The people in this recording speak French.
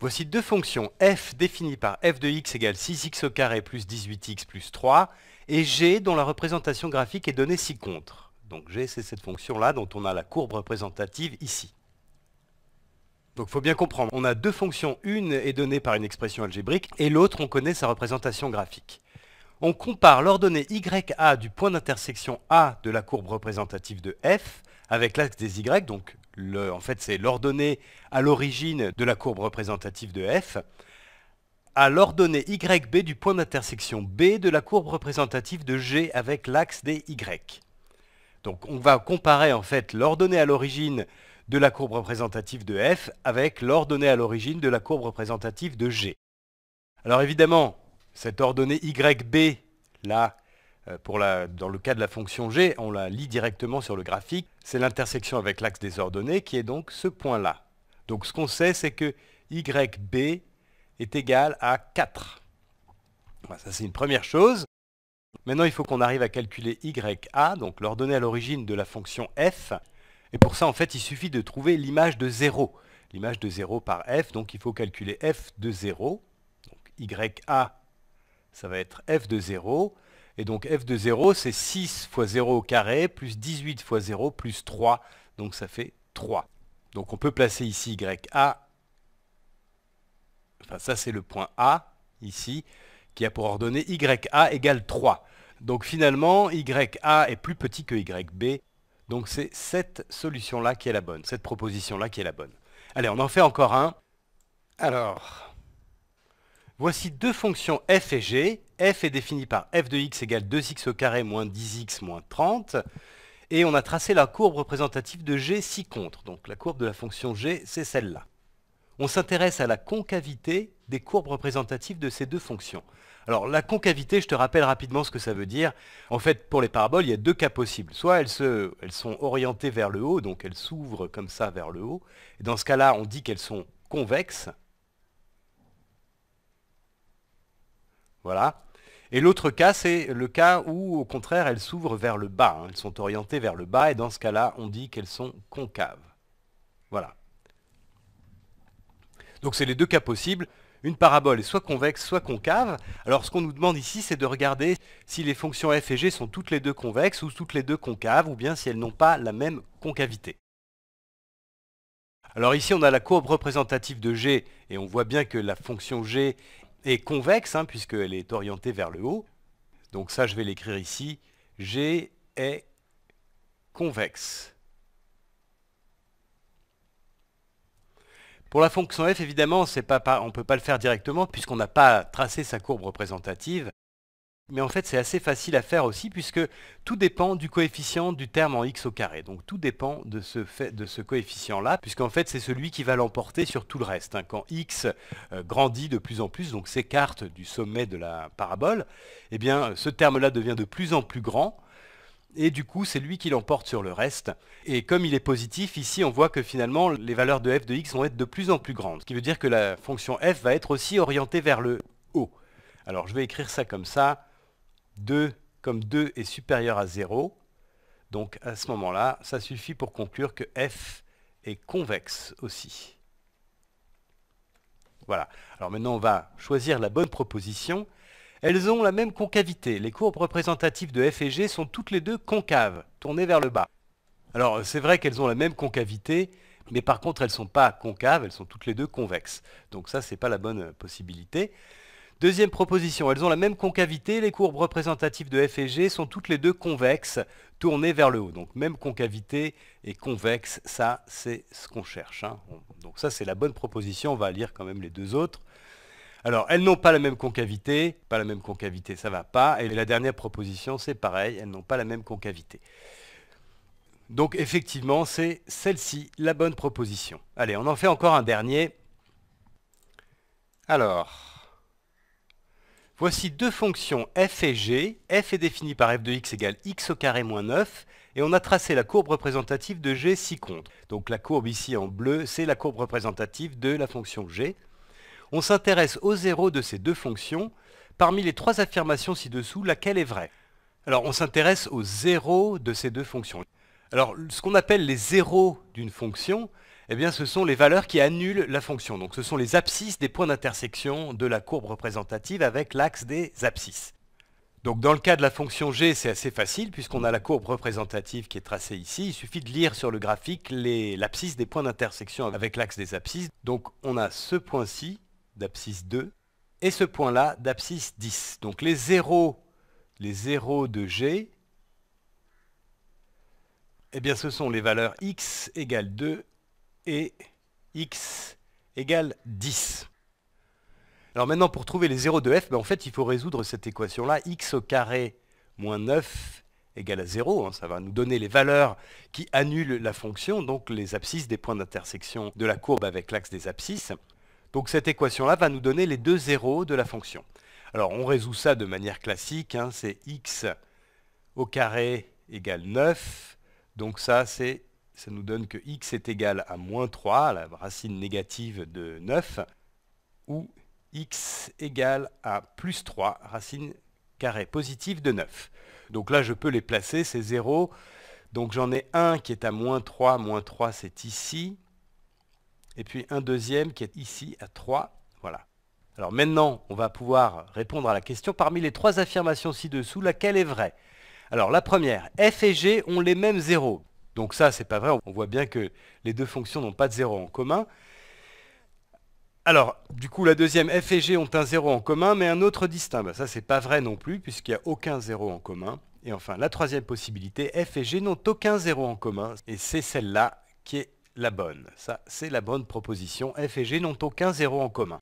Voici deux fonctions f définies par f de x égale 6x au carré plus 18x plus 3 et g dont la représentation graphique est donnée ci-contre. Donc g c'est cette fonction-là dont on a la courbe représentative ici. Donc il faut bien comprendre, on a deux fonctions, une est donnée par une expression algébrique et l'autre on connaît sa représentation graphique on compare l'ordonnée YA du point d'intersection A de la courbe représentative de F avec l'axe des Y, donc en fait c'est l'ordonnée à l'origine de la courbe représentative de F, à l'ordonnée YB du point d'intersection B de la courbe représentative de G avec l'axe des Y. Donc on va comparer en fait l'ordonnée à l'origine de la courbe représentative de F avec l'ordonnée à l'origine de la courbe représentative de G. Alors évidemment, cette ordonnée YB, là, euh, pour la, dans le cas de la fonction g, on la lit directement sur le graphique. C'est l'intersection avec l'axe des ordonnées qui est donc ce point-là. Donc ce qu'on sait, c'est que YB est égal à 4. Ça, c'est une première chose. Maintenant, il faut qu'on arrive à calculer YA, donc l'ordonnée à l'origine de la fonction f. Et pour ça, en fait, il suffit de trouver l'image de 0. L'image de 0 par f, donc il faut calculer f de 0. Donc YA ça va être f de 0. Et donc f de 0, c'est 6 fois 0 au carré, plus 18 fois 0, plus 3. Donc ça fait 3. Donc on peut placer ici YA. Enfin ça c'est le point A, ici, qui a pour ordonnée YA égale 3. Donc finalement, YA est plus petit que YB. Donc c'est cette solution-là qui est la bonne, cette proposition-là qui est la bonne. Allez, on en fait encore un. Alors, Voici deux fonctions f et g. f est définie par f de x égale 2x au carré moins 10x moins 30. Et on a tracé la courbe représentative de g ci contre. Donc la courbe de la fonction g, c'est celle-là. On s'intéresse à la concavité des courbes représentatives de ces deux fonctions. Alors la concavité, je te rappelle rapidement ce que ça veut dire. En fait, pour les paraboles, il y a deux cas possibles. Soit elles, elles sont orientées vers le haut, donc elles s'ouvrent comme ça vers le haut. Et dans ce cas-là, on dit qu'elles sont convexes. Voilà. Et l'autre cas, c'est le cas où, au contraire, elles s'ouvrent vers le bas. Hein. Elles sont orientées vers le bas, et dans ce cas-là, on dit qu'elles sont concaves. Voilà. Donc c'est les deux cas possibles. Une parabole est soit convexe, soit concave. Alors ce qu'on nous demande ici, c'est de regarder si les fonctions f et g sont toutes les deux convexes ou toutes les deux concaves, ou bien si elles n'ont pas la même concavité. Alors ici, on a la courbe représentative de g, et on voit bien que la fonction g est convexe, hein, puisqu'elle est orientée vers le haut. Donc ça, je vais l'écrire ici. G est convexe. Pour la fonction f, évidemment, on ne peut pas le faire directement puisqu'on n'a pas tracé sa courbe représentative. Mais en fait, c'est assez facile à faire aussi puisque tout dépend du coefficient du terme en x au carré. Donc tout dépend de ce, coefficient-là, puisqu'en fait, c'est celui qui va l'emporter sur tout le reste. Hein. Quand x euh, grandit de plus en plus, donc s'écarte du sommet de la parabole, eh bien, ce terme-là devient de plus en plus grand. Et du coup, c'est lui qui l'emporte sur le reste. Et comme il est positif, ici, on voit que finalement, les valeurs de f de x vont être de plus en plus grandes. Ce qui veut dire que la fonction f va être aussi orientée vers le haut. Alors, je vais écrire ça comme ça. 2 comme 2 est supérieur à 0. Donc à ce moment-là, ça suffit pour conclure que f est convexe aussi. Voilà. Alors maintenant, on va choisir la bonne proposition. Elles ont la même concavité. Les courbes représentatives de f et g sont toutes les deux concaves, tournées vers le bas. Alors c'est vrai qu'elles ont la même concavité, mais par contre elles ne sont pas concaves, elles sont toutes les deux convexes. Donc ça, ce n'est pas la bonne possibilité. Deuxième proposition, elles ont la même concavité, les courbes représentatives de F et G sont toutes les deux convexes, tournées vers le haut. Donc même concavité et convexe, ça c'est ce qu'on cherche. Hein. Donc ça c'est la bonne proposition, on va lire quand même les deux autres. Alors, elles n'ont pas la même concavité, pas la même concavité, ça va pas. Et la dernière proposition, c'est pareil, elles n'ont pas la même concavité. Donc effectivement, c'est celle-ci, la bonne proposition. Allez, on en fait encore un dernier. Alors, Voici deux fonctions f et g. f est définie par f de x égale x au carré moins 9. Et on a tracé la courbe représentative de g si compte. Donc la courbe ici en bleu, c'est la courbe représentative de la fonction g. On s'intéresse aux zéro de ces deux fonctions. Parmi les trois affirmations ci-dessous, laquelle est vraie Alors on s'intéresse aux zéro de ces deux fonctions. Alors ce qu'on appelle les zéros d'une fonction, eh bien, ce sont les valeurs qui annulent la fonction. Donc ce sont les abscisses des points d'intersection de la courbe représentative avec l'axe des abscisses. Donc dans le cas de la fonction g, c'est assez facile puisqu'on a la courbe représentative qui est tracée ici. Il suffit de lire sur le graphique l'abscisse des points d'intersection avec l'axe des abscisses. Donc on a ce point-ci d'abscisse 2 et ce point-là d'abscisse 10. Donc les zéros, les zéros de g, eh bien ce sont les valeurs x égale 2 et x égale 10. Alors maintenant, pour trouver les zéros de f, ben, en fait, il faut résoudre cette équation-là, x au carré moins 9 égale à 0. Hein. ça va nous donner les valeurs qui annulent la fonction, donc les abscisses des points d'intersection de la courbe avec l'axe des abscisses. Donc cette équation-là va nous donner les deux zéros de la fonction. Alors on résout ça de manière classique, hein. c'est x au carré égale 9, donc ça c'est ça nous donne que x est égal à moins 3, la racine négative de 9, ou x égal à plus 3, racine carrée positive de 9. Donc là, je peux les placer, c'est 0. Donc j'en ai un qui est à moins 3, moins 3 c'est ici, et puis un deuxième qui est ici à 3, voilà. Alors maintenant, on va pouvoir répondre à la question parmi les trois affirmations ci-dessous, laquelle est vraie Alors la première, f et g ont les mêmes zéros. Donc ça, c'est pas vrai. On voit bien que les deux fonctions n'ont pas de zéro en commun. Alors, du coup, la deuxième, f et g ont un zéro en commun, mais un autre distinct. Ça, ben, ça, c'est pas vrai non plus, puisqu'il n'y a aucun zéro en commun. Et enfin, la troisième possibilité, f et g n'ont aucun zéro en commun, et c'est celle-là qui est la bonne. Ça, c'est la bonne proposition. F et G n'ont aucun zéro en commun.